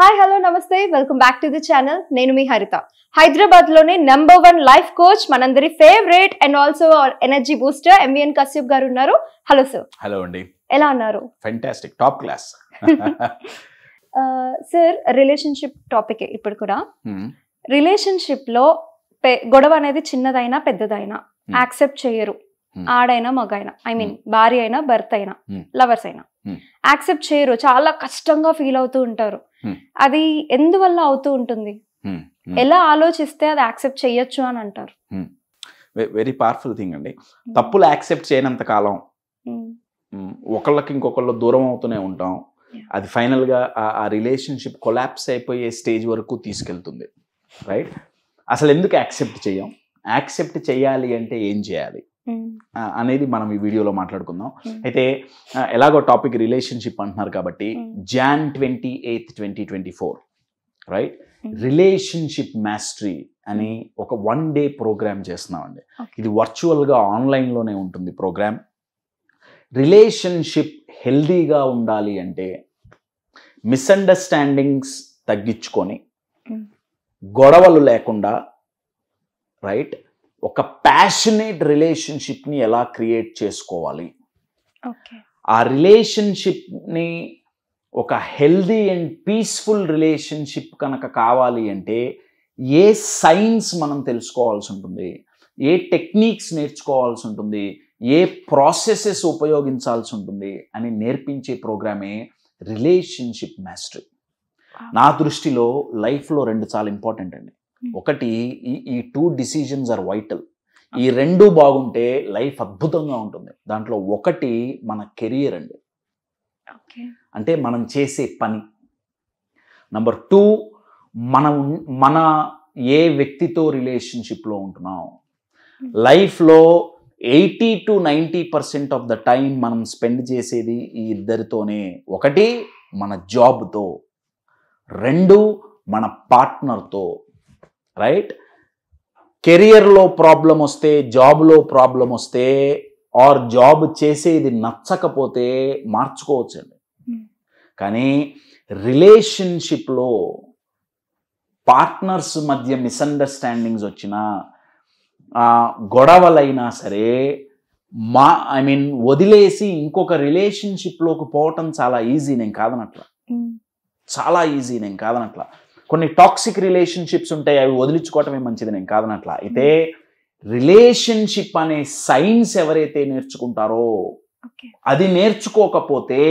Hi hello నమస్తే welcome back to the channel నేను మీ హరిత హైదరాబాద్ లోనే నెంబర్ వన్ లైఫ్ కోచ్ మనందరి favourite and also energy booster MVN Kashyap garu ఉన్నారు హలో సార్ హలో అండి ఎలా ఉన్నారు fantastic top class sir relationship topic ఇప్పుడు కూడా రిలేషన్షిప్ hmm. లో గొడవ అనేది చిన్నదైనా పెద్దదైనా యాక్సెప్ట్ hmm. చేయరు hmm. ఆడైనా మగైనా ఐ మీన్ భార్య అయినా భర్త అయినా లవర్స్ అయినా యాక్సెప్ట్ చేయరు చాలా కష్టంగా ఫీల్ అవుతూ ఉంటారు Hmm. అది ఎందువల్ల అవుతూ ఉంటుంది hmm. Hmm. ఎలా ఆలోచిస్తే అది యాక్సెప్ట్ చేయొచ్చు అని అంటారు వెరీ పవర్ఫుల్ థింగ్ అండి తప్పులు యాక్సెప్ట్ చేయనంత కాలం ఒకళ్ళకి ఇంకొకళ్ళు దూరం అవుతూనే ఉంటాం అది ఫైనల్గా ఆ రిలేషన్షిప్ కొలాప్స్ అయిపోయే స్టేజ్ వరకు తీసుకెళ్తుంది రైట్ అసలు ఎందుకు యాక్సెప్ట్ చేయం యాక్సెప్ట్ చేయాలి అంటే ఏం చేయాలి అనేది మనం ఈ వీడియోలో మాట్లాడుకుందాం అయితే ఎలాగో టాపిక్ రిలేషన్షిప్ అంటున్నారు కాబట్టి Jan twenty eighth twenty twenty four right relationship mastery అని ఒక వన్ డే ప్రోగ్రామ్ చేస్తున్నామండి ఇది వర్చువల్గా ఆన్లైన్లోనే ఉంటుంది ప్రోగ్రామ్ రిలేషన్షిప్ హెల్దీగా ఉండాలి అంటే మిస్అండర్స్టాండింగ్స్ తగ్గించుకొని గొడవలు లేకుండా రైట్ ఒక ప్యాషనేట్ రిలేషన్షిప్ని ఎలా క్రియేట్ చేసుకోవాలి ఆ రిలేషన్షిప్ని ఒక హెల్దీ అండ్ పీస్ఫుల్ రిలేషన్షిప్ కనుక కావాలి అంటే ఏ సైన్స్ మనం తెలుసుకోవాల్సి ఉంటుంది ఏ టెక్నిక్స్ నేర్చుకోవాల్సి ఉంటుంది ఏ ప్రాసెసెస్ ఉపయోగించాల్సి ఉంటుంది అని నేర్పించే ప్రోగ్రామే రిలేషన్షిప్ మ్యాస్టరీ నా దృష్టిలో లైఫ్లో రెండు చాలా ఇంపార్టెంట్ అండి Hmm. ఒకటి ఈ ఈ టూ డిసిజన్స్ ఆర్ వైటల్ ఈ రెండు బాగుంటే లైఫ్ అద్భుతంగా ఉంటుంది దాంట్లో ఒకటి మన కెరియర్ అండి అంటే మనం చేసే పని నంబర్ టూ మనం మన ఏ వ్యక్తితో రిలేషన్షిప్లో ఉంటున్నాం hmm. లైఫ్లో eighty to ninety percent of the time మనం స్పెండ్ చేసేది ఈ ఇద్దరితోనే ఒకటి మన జాబ్తో రెండు మన పార్ట్నర్తో రైట్ కెరియర్లో ప్రాబ్లం వస్తే జాబ్లో ప్రాబ్లం వస్తే ఆర్ జాబ్ చేసేది నచ్చకపోతే మార్చుకోవచ్చండి hmm. కానీ రిలేషన్షిప్లో పార్ట్నర్స్ మధ్య మిస్అండర్స్టాండింగ్స్ వచ్చినా గొడవలైనా సరే మా ఐ మీన్ వదిలేసి ఇంకొక రిలేషన్షిప్లోకి పోవటం చాలా ఈజీ నేను కాదనట్లా hmm. చాలా ఈజీ నేను కాదనట్లా కొన్ని టాక్సిక్ రిలేషన్షిప్స్ ఉంటాయి అవి వదిలించుకోవటమే మంచిది నేను అట్లా అయితే రిలేషన్షిప్ అనే సైన్స్ ఎవరైతే నేర్చుకుంటారో అది నేర్చుకోకపోతే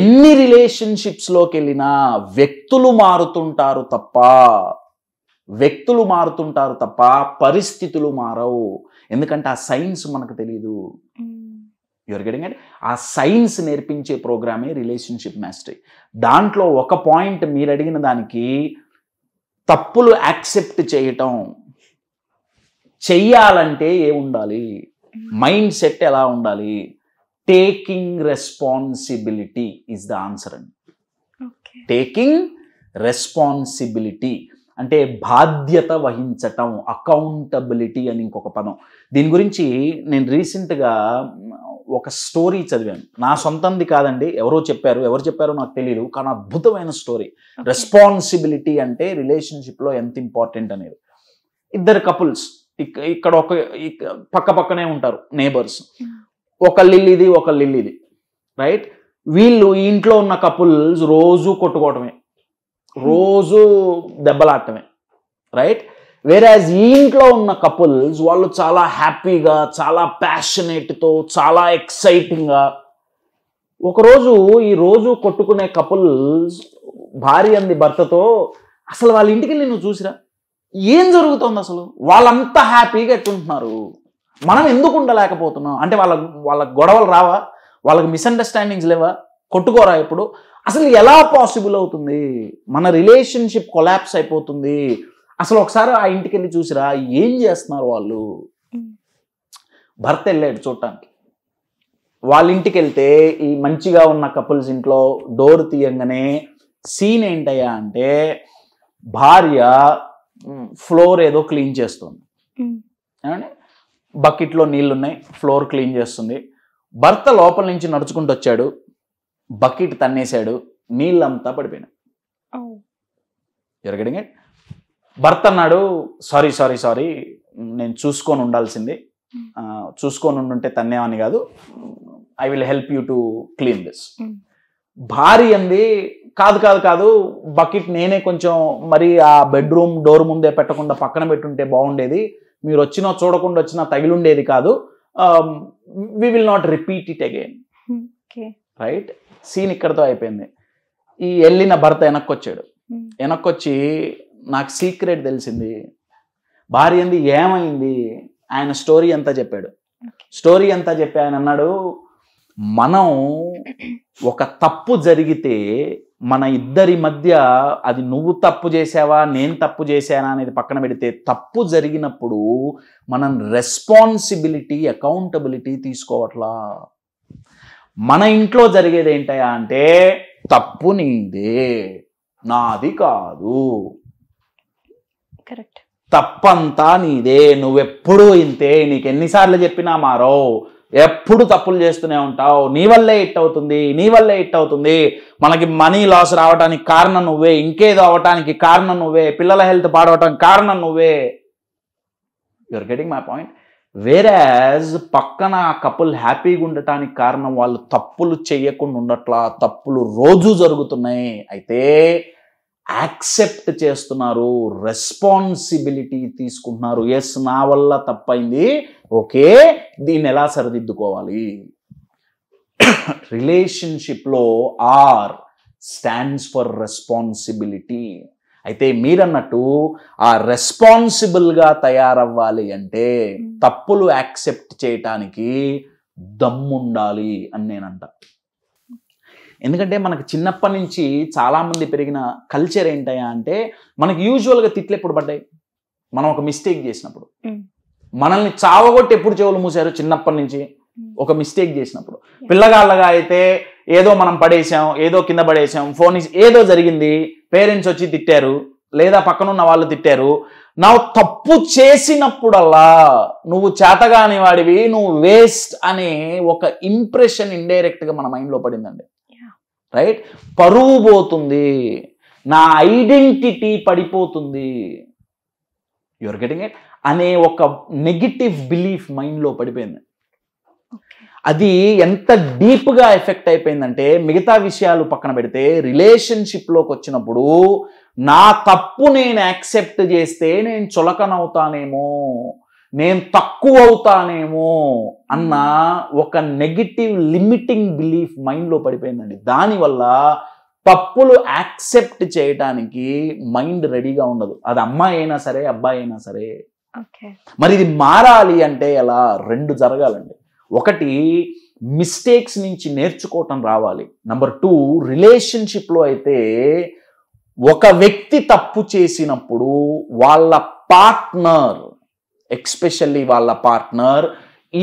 ఎన్ని రిలేషన్షిప్స్లోకి వెళ్ళినా వ్యక్తులు మారుతుంటారు తప్ప వ్యక్తులు మారుతుంటారు తప్ప పరిస్థితులు మారవు ఎందుకంటే ఆ సైన్స్ మనకు తెలియదు ఆర్ గెటింగ్ అండ్ ఆ సైన్స్ నేర్పించే ప్రోగ్రామే రిలేషన్షిప్ మ్యాస్టరీ దాంట్లో ఒక పాయింట్ మీరు అడిగిన దానికి తప్పులు యాక్సెప్ట్ చేయటం చెయ్యాలంటే ఏ ఉండాలి మైండ్ సెట్ ఎలా ఉండాలి taking responsibility is the answer అండి టేకింగ్ రెస్పాన్సిబిలిటీ అంటే బాధ్యత వహించటం అకౌంటబిలిటీ అని ఇంకొక పదం దీని గురించి నేను రీసెంట్గా ఒక స్టోరీ చదివాను నా సొంతంది కాదండి ఎవరో చెప్పారు ఎవరు చెప్పారో నాకు తెలియదు కానీ అద్భుతమైన స్టోరీ రెస్పాన్సిబిలిటీ అంటే రిలేషన్షిప్లో ఎంత ఇంపార్టెంట్ అనేది ఇద్దరు కపుల్స్ ఇక్కడ ఒక పక్క పక్కనే ఉంటారు నేబర్స్ hmm. ఒక ఇల్లిది ఒక ఇల్లిది రైట్ వీళ్ళు ఈ ఇంట్లో ఉన్న కపుల్స్ రోజు కొట్టుకోవటమే hmm. రోజు దెబ్బలాడటమే రైట్ వేరాజ్ ఈ ఇంట్లో ఉన్న కపుల్స్ వాళ్ళు చాలా హ్యాపీగా చాలా ప్యాషనేట్తో చాలా ఎక్సైటింగ్గా ఒకరోజు ఈ రోజు కొట్టుకునే కపుల్స్ భార్య అంది భర్తతో అసలు వాళ్ళ ఇంటికి వెళ్ళి నువ్వు చూసిరా ఏం జరుగుతుంది అసలు వాళ్ళంతా హ్యాపీగా ఎట్టుంటున్నారు మనం ఎందుకు ఉండలేకపోతున్నాం అంటే వాళ్ళ వాళ్ళ గొడవలు రావా వాళ్ళకి మిస్అండర్స్టాండింగ్స్ లేవా కొట్టుకోరా ఇప్పుడు అసలు ఎలా పాసిబుల్ అవుతుంది మన రిలేషన్షిప్ కొలాప్స్ అయిపోతుంది అసలు ఒకసారి ఆ ఇంటికి వెళ్ళి చూసిరా ఏం చేస్తున్నారు వాళ్ళు భర్త వెళ్ళాడు చూడటానికి వాళ్ళ ఇంటికి వెళ్తే ఈ మంచిగా ఉన్న కపుల్స్ ఇంట్లో డోర్ తీయంగానే సీన్ ఏంటయ్యా అంటే భార్య ఫ్లోర్ ఏదో క్లీన్ చేస్తుంది ఏమండి బకెట్లో ఉన్నాయి ఫ్లోర్ క్లీన్ చేస్తుంది భర్త లోపల నుంచి నడుచుకుంటూ వచ్చాడు బకెట్ తన్నేశాడు నీళ్ళంతా పడిపోయినాయి ఎరగడింగ్ భర్త అన్నాడు సారీ సారీ సారీ నేను చూసుకొని ఉండాల్సింది చూసుకొని ఉండుంటే తన్నేమని కాదు I will help you to clean this భార్య అంది కాదు కాదు కాదు బకెట్ నేనే కొంచెం మరి ఆ బెడ్రూమ్ డోర్ ముందే పెట్టకుండా పక్కన పెట్టుంటే బాగుండేది మీరు వచ్చినా చూడకుండా వచ్చినా తగిలిండేది కాదు we will not repeat it again right scene ఇక్కడతో అయిపోయింది ఈ వెళ్ళిన భర్త వెనక్కి వచ్చాడు వెనక్కి వచ్చి నాకు సీక్రెట్ తెలిసింది భార్య ఏంది ఏమైంది ఆయన స్టోరీ అంతా చెప్పాడు స్టోరీ అంతా చెప్పి ఆయన అన్నాడు మనం ఒక తప్పు జరిగితే మన ఇద్దరి మధ్య అది నువ్వు తప్పు చేసావా నేను తప్పు చేశానా అనేది పక్కన పెడితే తప్పు జరిగినప్పుడు మనం రెస్పాన్సిబిలిటీ అకౌంటబిలిటీ తీసుకోవట్లా మన ఇంట్లో జరిగేది ఏంటయా అంటే తప్పు నీదే నాది కాదు కరెక్ట్ తప్పంతా నీదే నువ్వెప్పుడు ఇంతే నీకు ఎన్నిసార్లు చెప్పినా మారో ఎప్పుడు తప్పులు చేస్తూనే ఉంటావు నీ వల్లే హిట్ అవుతుంది నీ వల్లే హిట్ అవుతుంది మనకి మనీ లాస్ రావడానికి కారణం నువ్వే ఇంకేదో అవటానికి కారణం నువ్వే పిల్లల హెల్త్ పాడవటానికి కారణం నువ్వే యువర్ గెటింగ్ మై పాయింట్ వేరేజ్ పక్కన కపుల్ హ్యాపీగా ఉండటానికి కారణం వాళ్ళు తప్పులు చేయకుండా ఉండట్లా తప్పులు రోజు జరుగుతున్నాయి అయితే యాక్సెప్ట్ చేస్తున్నారు రెస్పాన్సిబిలిటీ తీసుకుంటున్నారు ఎస్ నా వల్ల తప్పైంది ఓకే దీన్ని ఎలా సరిదిద్దుకోవాలి రిలేషన్షిప్లో ఆర్ స్టాండ్స్ ఫర్ రెస్పాన్సిబిలిటీ అయితే మీరన్నట్టు ఆ రెస్పాన్సిబుల్గా తయారవ్వాలి అంటే తప్పులు యాక్సెప్ట్ చేయటానికి దమ్ముండాలి అని నేనంట ఎందుకంటే మనకు చిన్నప్పటి నుంచి చాలామంది పెరిగిన కల్చర్ ఏంటయ్యా అంటే మనకి యూజువల్గా తిట్లు ఎప్పుడు పడ్డాయి మనం ఒక మిస్టేక్ చేసినప్పుడు మనల్ని చావగొట్టి ఎప్పుడు చెవులు మూసారు చిన్నప్పటి నుంచి ఒక మిస్టేక్ చేసినప్పుడు పిల్లగాళ్ళగా అయితే ఏదో మనం పడేసాం ఏదో కింద పడేసాం ఫోన్ ఏదో జరిగింది పేరెంట్స్ వచ్చి తిట్టారు లేదా పక్కనున్న వాళ్ళు తిట్టారు నా తప్పు చేసినప్పుడల్లా నువ్వు చేతగాని వాడివి నువ్వు వేస్ట్ అనే ఒక ఇంప్రెషన్ ఇండైరెక్ట్గా మన మైండ్లో పడిందండి రైట్ పరువు పోతుంది నా ఐడెంటిటీ పడిపోతుంది యువర్ గెటింగ్ ఇట్ అనే ఒక నెగిటివ్ బిలీఫ్ మైండ్లో పడిపోయింది అది ఎంత డీప్గా ఎఫెక్ట్ అయిపోయిందంటే మిగతా విషయాలు పక్కన పెడితే రిలేషన్షిప్లోకి వచ్చినప్పుడు నా తప్పు నేను యాక్సెప్ట్ చేస్తే నేను చులకనవుతానేమో నేను తక్కువ అవుతానేమో అన్న ఒక నెగిటివ్ లిమిటింగ్ బిలీఫ్ మైండ్లో పడిపోయిందండి దానివల్ల తప్పులు యాక్సెప్ట్ చేయటానికి మైండ్ రెడీగా ఉండదు అది అమ్మాయి అయినా సరే అబ్బాయి అయినా సరే మరి ఇది మారాలి అంటే ఎలా రెండు జరగాలండి ఒకటి మిస్టేక్స్ నుంచి నేర్చుకోవటం రావాలి నంబర్ టూ రిలేషన్షిప్లో అయితే ఒక వ్యక్తి తప్పు చేసినప్పుడు వాళ్ళ పార్ట్నర్ ఎక్స్పెషల్లీ వాళ్ళ పార్ట్నర్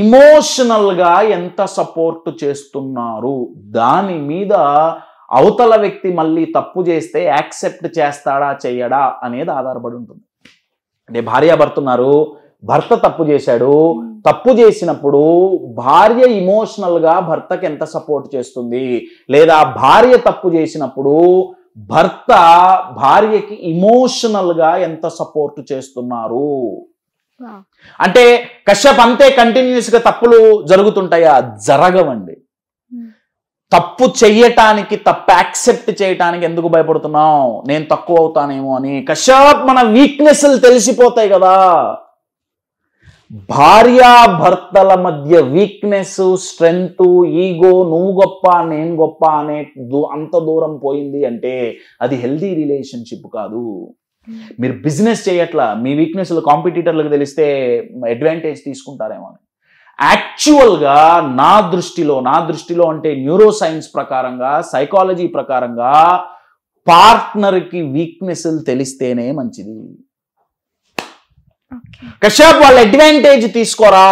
ఇమోషనల్గా ఎంత సపోర్ట్ చేస్తున్నారు దాని మీద అవతల వ్యక్తి మళ్ళీ తప్పు చేస్తే యాక్సెప్ట్ చేస్తాడా చేయడా అనేది ఆధారపడి ఉంటుంది అంటే భార్యాభర్తున్నారు భర్త తప్పు చేశాడు తప్పు చేసినప్పుడు భార్య ఇమోషనల్గా భర్తకి ఎంత సపోర్ట్ చేస్తుంది లేదా భార్య తప్పు చేసినప్పుడు భర్త భార్యకి ఇమోషనల్గా ఎంత సపోర్ట్ చేస్తున్నారు అంటే కశ్యప్ అంతే కంటిన్యూస్ గా తప్పులు జరుగుతుంటాయా జరగవండి hmm. తప్పు చెయ్యటానికి తప్పు యాక్సెప్ట్ చేయటానికి ఎందుకు భయపడుతున్నావు నేను తక్కువ అవుతానేమో అని కశ్యప్ మన వీక్నెస్ తెలిసిపోతాయి కదా భార్యాభర్తల మధ్య వీక్నెస్ స్ట్రెంగ్త్ ఈగో నువ్వు గొప్ప నేను గొప్ప అనే అంత దూరం పోయింది అంటే అది హెల్దీ రిలేషన్షిప్ కాదు Hmm. మీరు బిజినెస్ చేయట్లా మీ వీక్నెస్లు కాంపిటీటర్లకు తెలిస్తే అడ్వాంటేజ్ తీసుకుంటారేమో అని యాక్చువల్గా నా దృష్టిలో నా దృష్టిలో అంటే న్యూరో సైన్స్ ప్రకారంగా సైకాలజీ ప్రకారంగా పార్ట్నర్కి వీక్నెస్లు తెలిస్తేనే మంచిది కశ్యప్ వాళ్ళు అడ్వాంటేజ్ తీసుకోరా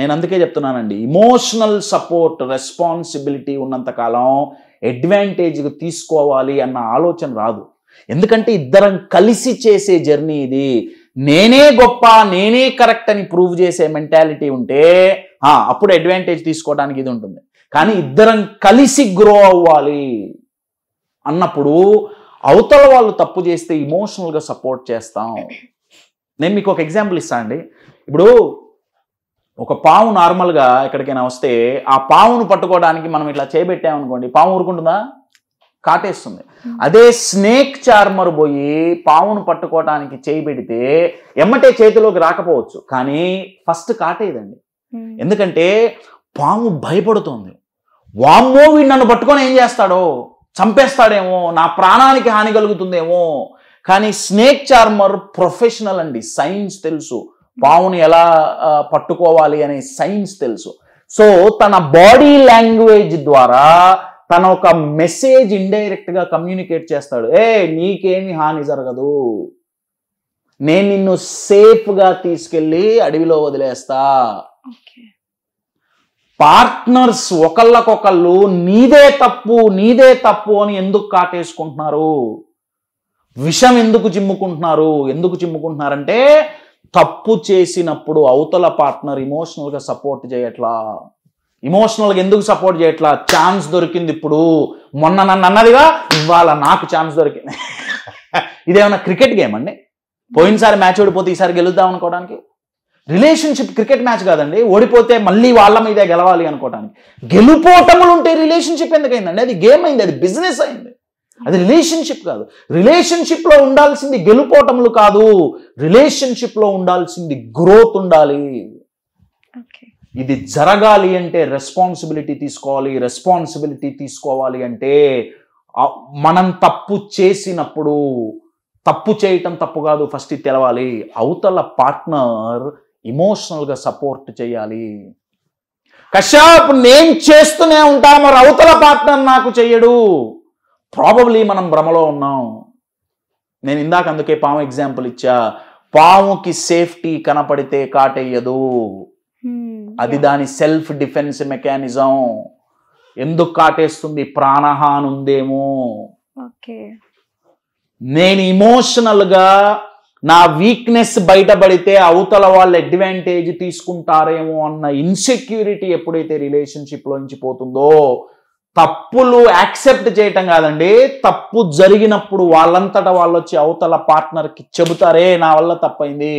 నేను అందుకే చెప్తున్నానండి ఇమోషనల్ సపోర్ట్ రెస్పాన్సిబిలిటీ ఉన్నంతకాలం అడ్వాంటేజ్ తీసుకోవాలి అన్న ఆలోచన రాదు ఎందుకంటే ఇద్దరం కలిసి చేసే జర్నీ ఇది నేనే గొప్ప నేనే కరెక్ట్ అని ప్రూవ్ చేసే మెంటాలిటీ ఉంటే అప్పుడు అడ్వాంటేజ్ తీసుకోవడానికి ఇది ఉంటుంది కానీ ఇద్దరం కలిసి గ్రో అవ్వాలి అన్నప్పుడు అవతల వాళ్ళు తప్పు చేస్తే ఇమోషనల్గా సపోర్ట్ చేస్తాం నేను మీకు ఒక ఎగ్జాంపుల్ ఇస్తానండి అండి ఇప్పుడు ఒక పావు నార్మల్గా ఎక్కడికైనా వస్తే ఆ పావును పట్టుకోవడానికి మనం ఇట్లా చేపెట్టామనుకోండి పాము ఊరుకుంటుందా కాటేస్తుంది అదే స్నేక్ చార్మర్ పోయి పావును పట్టుకోవటానికి చేయి పెడితే ఎమ్మటే చేతిలోకి రాకపోవచ్చు కానీ ఫస్ట్ కాటేదండి ఎందుకంటే పాము భయపడుతోంది వామ్మో వీడు నన్ను పట్టుకొని ఏం చేస్తాడో చంపేస్తాడేమో నా ప్రాణానికి హాని కలుగుతుందేమో కానీ స్నేక్ చార్మర్ ప్రొఫెషనల్ అండి సైన్స్ తెలుసు పావుని ఎలా పట్టుకోవాలి అనే సైన్స్ తెలుసు సో తన బాడీ లాంగ్వేజ్ ద్వారా తన ఒక మెసేజ్ ఇండైరెక్ట్గా కమ్యూనికేట్ చేస్తాడు ఏ నీకేమి హాని జరగదు నేను నిన్ను సేఫ్గా తీసుకెళ్ళి అడవిలో వదిలేస్తా పార్ట్నర్స్ ఒకళ్ళకొకళ్ళు నీదే తప్పు నీదే తప్పు అని ఎందుకు కాటేసుకుంటున్నారు విషం ఎందుకు చిమ్ముకుంటున్నారు ఎందుకు చిమ్ముకుంటున్నారంటే తప్పు చేసినప్పుడు అవతల పార్ట్నర్ ఇమోషనల్గా సపోర్ట్ చేయట్లా ఇమోషనల్గా ఎందుకు సపోర్ట్ చేయట్లా ఛాన్స్ దొరికింది ఇప్పుడు మొన్న నన్ను అన్నదిగా ఇవాళ నాకు ఛాన్స్ దొరికింది ఇదేమన్నా క్రికెట్ గేమ్ అండి పోయినసారి మ్యాచ్ ఓడిపోతే ఈసారి గెలుద్దాం అనుకోవడానికి రిలేషన్షిప్ క్రికెట్ మ్యాచ్ కాదండి ఓడిపోతే మళ్ళీ వాళ్ళ మీదే గెలవాలి అనుకోవడానికి గెలుపోటములు ఉంటే రిలేషన్షిప్ ఎందుకైందండి అది గేమ్ అయింది అది బిజినెస్ అయింది అది రిలేషన్షిప్ కాదు రిలేషన్షిప్లో ఉండాల్సింది గెలుపోటములు కాదు రిలేషన్షిప్లో ఉండాల్సింది గ్రోత్ ఉండాలి ఓకే ఇది జరగాలి అంటే రెస్పాన్సిబిలిటీ తీసుకోవాలి రెస్పాన్సిబిలిటీ తీసుకోవాలి అంటే మనం తప్పు చేసినప్పుడు తప్పు చేయటం తప్పు కాదు ఫస్ట్ తెలవాలి అవతల పార్ట్నర్ ఇమోషనల్గా సపోర్ట్ చేయాలి కశ్యప్ నేను చేస్తూనే ఉంటా మరి అవతల పార్ట్నర్ నాకు చెయ్యడు ప్రాబబ్లీ మనం భ్రమలో ఉన్నాం నేను ఇందాక అందుకే పాము ఎగ్జాంపుల్ ఇచ్చా పాముకి సేఫ్టీ కనపడితే కాటేయదు అది దాని సెల్ఫ్ డిఫెన్స్ మెకానిజం ఎందుకు కాటేస్తుంది ప్రాణహాని ఉందేమో నేను గా నా వీక్నెస్ బయటపడితే అవతల వాళ్ళు అడ్వాంటేజ్ తీసుకుంటారేమో అన్న ఇన్సెక్యూరిటీ ఎప్పుడైతే రిలేషన్షిప్లోంచి పోతుందో తప్పులు యాక్సెప్ట్ చేయటం కాదండి తప్పు జరిగినప్పుడు వాళ్ళంతట వాళ్ళు వచ్చి అవతల పార్ట్నర్కి చెబుతారే నా వల్ల తప్పైంది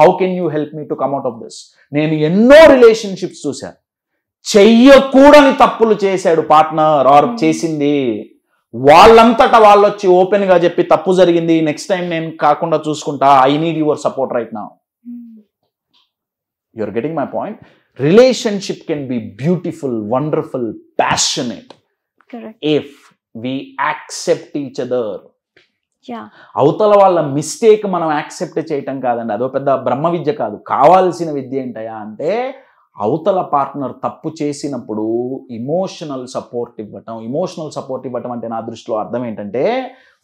how can you help me to come out of this నేను ఎన్నో రిలేషన్షిప్స్ చూశాను చెయ్యకూడని తప్పులు చేశాడు పార్ట్నర్ ఆర్ చేసింది వాళ్ళంతట వాళ్ళు వచ్చి ఓపెన్గా చెప్పి తప్పు జరిగింది నెక్స్ట్ టైం నేను కాకుండా చూసుకుంటా I need your support right నా you're getting my point relationship can be beautiful wonderful passionate Correct. If we accept each other. అవతల వాళ్ళ మిస్టేక్ మనం యాక్సెప్ట్ చేయటం కాదండి అదో పెద్ద బ్రహ్మ విద్య కాదు కావాల్సిన విద్య ఏంటయా అంటే అవతల పార్ట్నర్ తప్పు చేసినప్పుడు ఇమోషనల్ సపోర్ట్ ఇవ్వటం ఇమోషనల్ సపోర్ట్ ఇవ్వటం అంటే నా దృష్టిలో అర్థం ఏంటంటే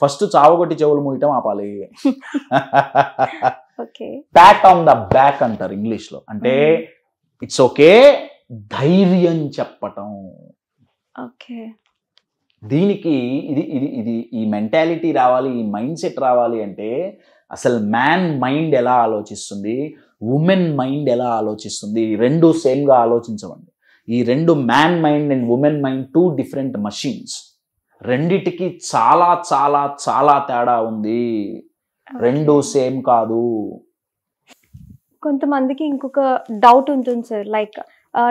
ఫస్ట్ చావగొట్టి చెవులు మూయటం ఆపాలి ప్యాట్ ఆన్ ద బ్యాక్ అంటారు ఇంగ్లీష్ లో అంటే ఇట్స్ mm-hmm. ఓకే ధైర్యం చెప్పటం ఓకే దీనికి ఇది ఇది ఇది ఈ మెంటాలిటీ రావాలి ఈ మైండ్ సెట్ రావాలి అంటే అసలు మ్యాన్ మైండ్ ఎలా ఆలోచిస్తుంది ఉమెన్ మైండ్ ఎలా ఆలోచిస్తుంది రెండు సేమ్గా ఆలోచించవండి ఈ రెండు man mind and women mind two different machines రెండిటికి చాలా చాలా చాలా తేడా ఉంది రెండు సేమ్ కాదు కొంతమందికి ఇంకొక డౌట్ ఉంటుంది సార్ లైక్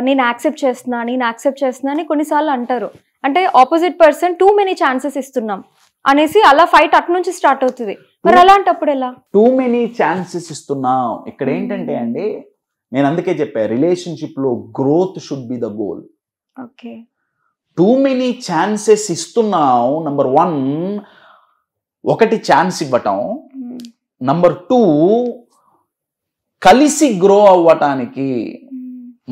నేను యాక్సెప్ట్ చేస్తున్నా నేను యాక్సెప్ట్ చేస్తున్నా అని కొన్నిసార్లు అంటారు అంటే opposite person too many chances ఇస్తున్నాం అనేసి అలా ఫైట్ అటు నుంచి స్టార్ట్ అవుతుంది మరి అలాంటప్పుడు ఎలా టూ మెనీ ఛాన్సెస్ ఇస్తున్నాం ఇక్కడ hmm. ఏంటంటే అండి నేను అందుకే చెప్పా రిలేషన్షిప్ లో growth should be the goal okay too many chances ఇస్తున్నాం నంబర్ వన్ ఒకటి ఛాన్స్ ఇవ్వటం నంబర్ hmm. టూ కలిసి గ్రో అవ్వటానికి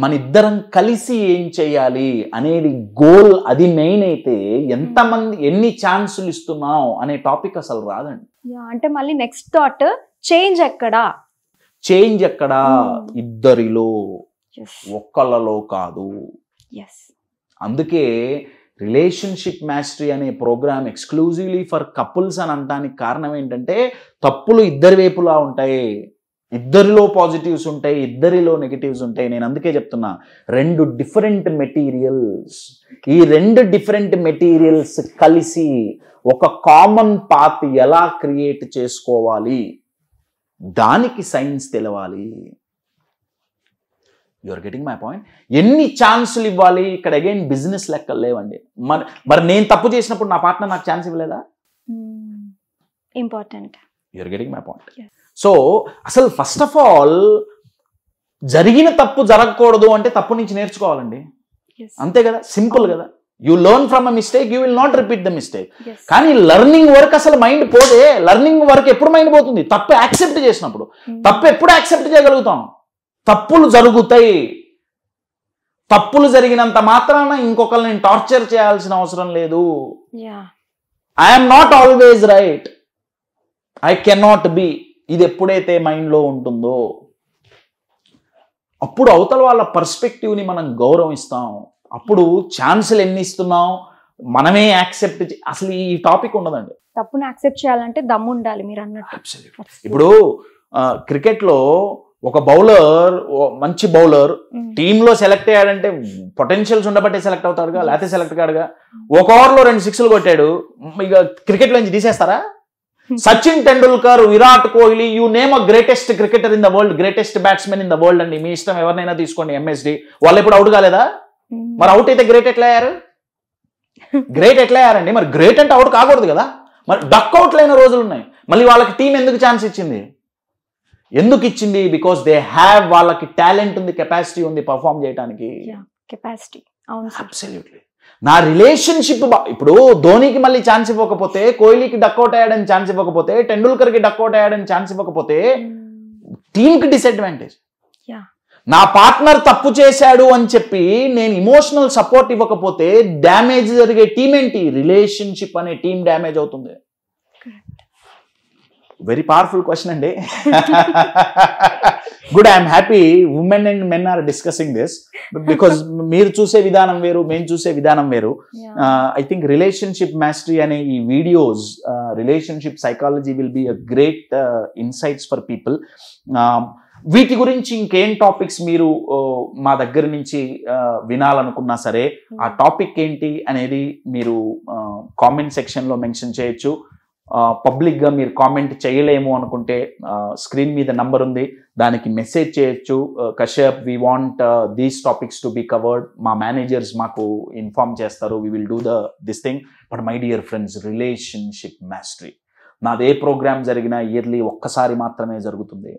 మన ఇద్దరం కలిసి ఏం చేయాలి అనేది గోల్ అది మెయిన్ అయితే ఎంతమంది ఎన్ని ఛాన్సులు ఇస్తున్నావు అనే టాపిక్ అసలు రాదండి అంటే మళ్ళీ నెక్స్ట్ థాట్ చేంజ్ ఎక్కడా చేంజ్ ఎక్కడా hmm. ఇద్దరిలో ఒక్కళ్ళలో కాదు అందుకే రిలేషన్షిప్ మ్యాస్టరీ అనే ప్రోగ్రామ్ ఎక్స్క్లూజివ్లీ ఫర్ కపుల్స్ అని అనడానికి కారణం ఏంటంటే తప్పులు ఇద్దరి వైపులా ఉంటాయి ఇద్దరిలో పాజిటివ్స్ ఉంటాయి ఇద్దరిలో నెగిటివ్స్ ఉంటాయి నేను అందుకే చెప్తున్నా రెండు డిఫరెంట్ మెటీరియల్స్ ఈ రెండు డిఫరెంట్ మెటీరియల్స్ కలిసి ఒక కామన్ పాత్ ఎలా క్రియేట్ చేసుకోవాలి దానికి సైన్స్ తెలవాలి యువర్ గెటింగ్ మై పాయింట్ ఎన్ని ఛాన్సులు ఇవ్వాలి ఇక్కడ అగైన్ బిజినెస్ లెక్కలు లేవండి మరి మరి నేను తప్పు చేసినప్పుడు నా పార్ట్నర్ నాకు ఛాన్స్ ఇవ్వలేదా important you're getting my point so అసలు ఫస్ట్ ఆఫ్ ఆల్ జరిగిన తప్పు జరగకూడదు అంటే తప్పు నుంచి నేర్చుకోవాలండి అంతే కదా సింపుల్ కదా you learn from a mistake you will not repeat the mistake కానీ లర్నింగ్ వర్క్ అసలు మైండ్ పోదే లెర్నింగ్ వర్క్ ఎప్పుడు మైండ్ పోతుంది తప్పు యాక్సెప్ట్ చేసినప్పుడు hmm. తప్పు ఎప్పుడు యాక్సెప్ట్ చేయగలుగుతాం తప్పులు జరుగుతాయి తప్పులు జరిగినంత మాత్రాన ఇంకొకరిని టార్చర్ చేయాల్సిన అవసరం లేదు I'm not always right I can not be ఇది ఎప్పుడైతే మైండ్లో ఉంటుందో అప్పుడు అవతల వాళ్ళ పర్స్పెక్టివ్ని మనం గౌరవిస్తాం అప్పుడు ఛాన్సులు ఎన్ని ఇస్తున్నాం మనమే యాక్సెప్ట్ అసలు ఈ టాపిక్ ఉండదండి తప్పును యాక్సెప్ట్ చేయాలంటే దమ్ము ఉండాలి మీరు అన్నట్టు ఇప్పుడు క్రికెట్లో ఒక బౌలర్ మంచి బౌలర్ టీంలో సెలెక్ట్ అయ్యాడంటే పొటెన్షియల్స్ ఉండబట్టే సెలెక్ట్ అవుతాడుగా లేకపోతే సెలెక్ట్ కాడుగా ఒక ఓవర్లో రెండు సిక్స్లు కొట్టాడు ఇక క్రికెట్లో నుంచి తీసేస్తారా Sachin Tendulkar Virat Kohli you name a greatest cricketer in the world greatest batsmen in the world అండి మీ ఇష్టం ఎవరినైనా తీసుకోండి ఎంఎస్డి వాళ్ళు ఎప్పుడు అవుట్ కాలేదా మరి అవుట్ అయితే గ్రేట్ ఎట్లా అయ్యారు గ్రేట్ ఎట్లా అయ్యారండి మరి గ్రేట్ అంటే అవుట్ కాకూడదు కదా మరి డక్అవుట్ లేని రోజులు ఉన్నాయి మళ్ళీ వాళ్ళకి టీం ఎందుకు ఛాన్స్ ఇచ్చింది ఎందుకు ఇచ్చింది బికాస్ దే హ్యావ్ వాళ్ళకి టాలెంట్ ఉంది కెపాసిటీ ఉంది పర్ఫామ్ చేయడానికి కెపాసిటీ అవును అబ్సల్యూట్లీ నా రిలేషన్షిప్ బా ఇప్పుడు ధోనికి మళ్ళీ ఛాన్స్ ఇవ్వకపోతే కోహ్లీకి డక్అట్ అయ్యాడని ఛాన్స్ ఇవ్వకపోతే టెండూల్కర్కి డక్అట్ అయ్యాడని ఛాన్స్ ఇవ్వకపోతే టీంకి డిసడ్వాంటేజ్ నా పార్ట్నర్ తప్పు చేశాడు అని చెప్పి నేను ఇమోషనల్ సపోర్ట్ ఇవ్వకపోతే డ్యామేజ్ జరిగే టీం ఏంటి రిలేషన్షిప్ అనే టీం డ్యామేజ్ అవుతుంది వెరీ పవర్ఫుల్ క్వశ్చన్ అండి good I'm happy women and men are discussing this because మీరు చూసే విధానం వేరు మేము చూసే విధానం వేరు ఐ థింక్ రిలేషన్షిప్ మాస్టరీ అనే ఈ videos relationship psychology will be a great insights for people వీటి గురించి ఇంకేం టాపిక్స్ మీరు మా దగ్గర నుంచి వినాలనుకున్నా సరే ఆ టాపిక్ hmm. ఏంటి అనేది మీరు కామెంట్ సెక్షన్లో మెన్షన్ చేయొచ్చు పబ్లిక్గా మీరు కామెంట్ చేయలేము అనుకుంటే స్క్రీన్ మీద నంబర్ ఉంది దానికి మెసేజ్ చేయొచ్చు Kashyap we want these topics to be covered మా మేనేజర్స్ మాకు ఇన్ఫామ్ చేస్తారు we will do the this thing but my dear friends relationship mastery నాది ఏ ప్రోగ్రామ్ జరిగినా ఇయర్లీ ఒక్కసారి మాత్రమే జరుగుతుంది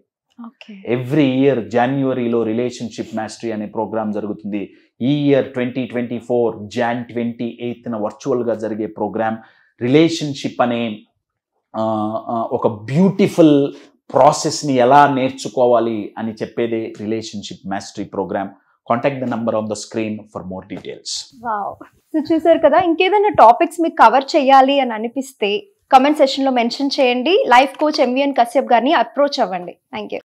ఎవ్రీ ఇయర్ జాన్యువరిలో రిలేషన్షిప్ మ్యాస్టరీ అనే ప్రోగ్రామ్ జరుగుతుంది ఈ year twenty twenty four Jan twenty ఎయిత్న వర్చువల్గా జరిగే ప్రోగ్రామ్ రిలేషన్షిప్ అనే ఒక బ్యూటిఫుల్ ప్రాసెస్ని ఎలా నేర్చుకోవాలి అని చెప్పేదే relationship mastery programme contact the number on the screen for more details so చూసారు కదా ఇంకేదైనా టాపిక్స్ మీకు కవర్ చేయాలి అని అనిపిస్తే కమెంట్ సెషన్లో మెన్షన్ చేయండి లైఫ్ కోచ్ ఎంవిఎన్ కశ్యప్ గారిని అప్రోచ్ అవ్వండి థ్యాంక్ యూ